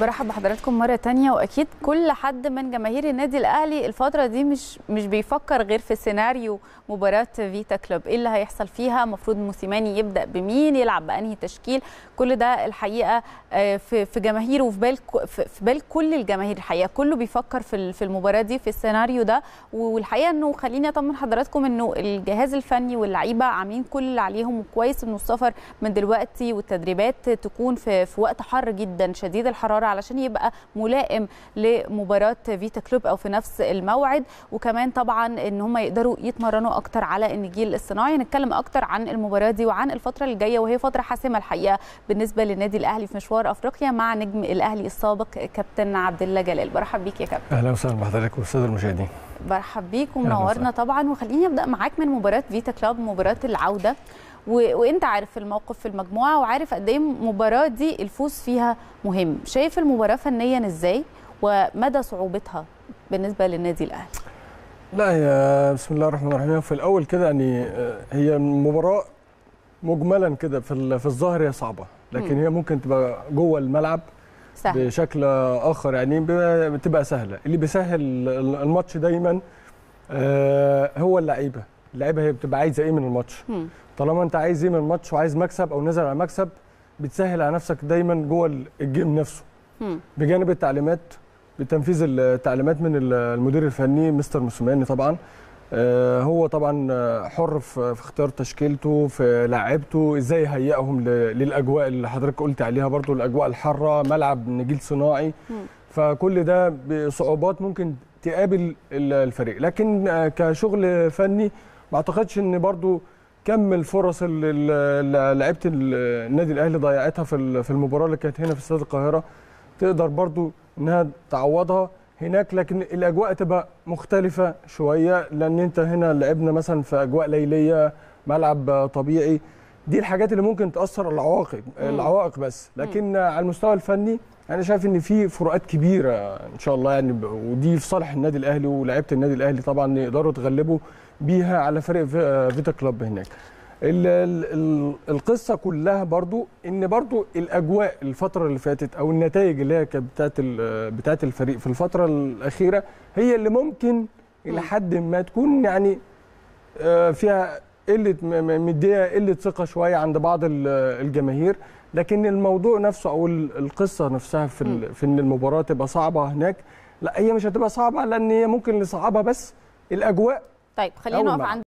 برحب بحضراتكم مره تانية واكيد كل حد من جماهير النادي الاهلي الفتره دي مش مش بيفكر غير في سيناريو مباراه فيتا كلوب ايه اللي هيحصل فيها المفروض موسيماني يبدا بمين يلعب بانهي تشكيل كل ده الحقيقه آه، في في جماهيره وفي بال في بال كل الجماهير الحقيقه كله بيفكر في في المباراه دي في السيناريو ده والحقيقه انه خليني اطمن حضراتكم انه الجهاز الفني واللعيبه عاملين كل اللي عليهم وكويس انه السفر من دلوقتي والتدريبات تكون في في وقت حر جدا شديد الحراره علشان يبقى ملائم لمباراه فيتا كلوب او في نفس الموعد وكمان طبعا ان هم يقدروا يتمرنوا اكتر على النجيل الصناعي هنتكلم اكتر عن المباراه دي وعن الفتره الجايه وهي فتره حاسمه الحقيقه بالنسبه للنادي الاهلي في مشوار افريقيا مع نجم الاهلي السابق كابتن عبد الله جلال برحب بيك يا كابتن اهلا وسهلا بحضرتك والساده المشاهدين برحب بيك ومنورنا طبعا وخليني ابدا معاك من مباراه فيتا كلوب مباراه العوده وانت عارف الموقف في المجموعه وعارف قد ايه المباراه دي الفوز فيها مهم شايف المباراه فنيا ازاي ومدى صعوبتها بالنسبه للنادي الاهلي لا هي بسم الله الرحمن الرحيم في الاول كده يعني آه، هي المباراه مجملا كده في في الظاهر هي صعبه لكن هي ممكن تبقى جوه الملعب سهل. بشكل اخر يعني بتبقى سهله اللي بيسهل الماتش دايما آه، هو اللعيبه اللعيبه هي بتبقى عايزه ايه من الماتش مم. طالما انت عايز ايه من الماتش وعايز مكسب او نازل على مكسب بتسهل على نفسك دايما جوه الجيم نفسه مم. بجانب التعليمات بتنفيذ التعليمات من المدير الفني مستر موسوماني طبعا آه، هو طبعا حر في اختيار تشكيلته في لعيبته ازاي يهيئهم للاجواء اللي حضرتك قلت عليها برضو الاجواء الحاره ملعب نجيل صناعي فكل ده بصعوبات ممكن تقابل الفريق لكن آه، كشغل فني ما اعتقدش ان برضو كم الفرص اللي لعيبه النادي الاهلي ضيعتها في في المباراه اللي كانت هنا في استاد القاهره تقدر برضو انها تعوضها هناك لكن الاجواء تبقى مختلفه شويه لان انت هنا لعبنا مثلا في اجواء ليليه ملعب طبيعي دي الحاجات اللي ممكن تاثر العواقب العوائق بس لكن على المستوى الفني انا شايف ان في فروقات كبيره ان شاء الله يعني ودي في صالح النادي الاهلي ولاعيبه النادي الاهلي طبعا يقدروا يتغلبوا بيها على فريق فيتا كلوب هناك القصه كلها برضو ان برضو الاجواء الفتره اللي فاتت او النتائج اللي هي كانت بتاعه بتاعه الفريق في الفتره الاخيره هي اللي ممكن الى حد ما تكون يعني آه، فيها قله مديه قله ثقه شويه عند بعض الجماهير لكن الموضوع نفسه او القصه نفسها في في ان المباراه تبقى صعبه هناك لا هي مش هتبقى صعبه لان هي ممكن اللي صعبها بس الاجواء طيب خلينا نقف عند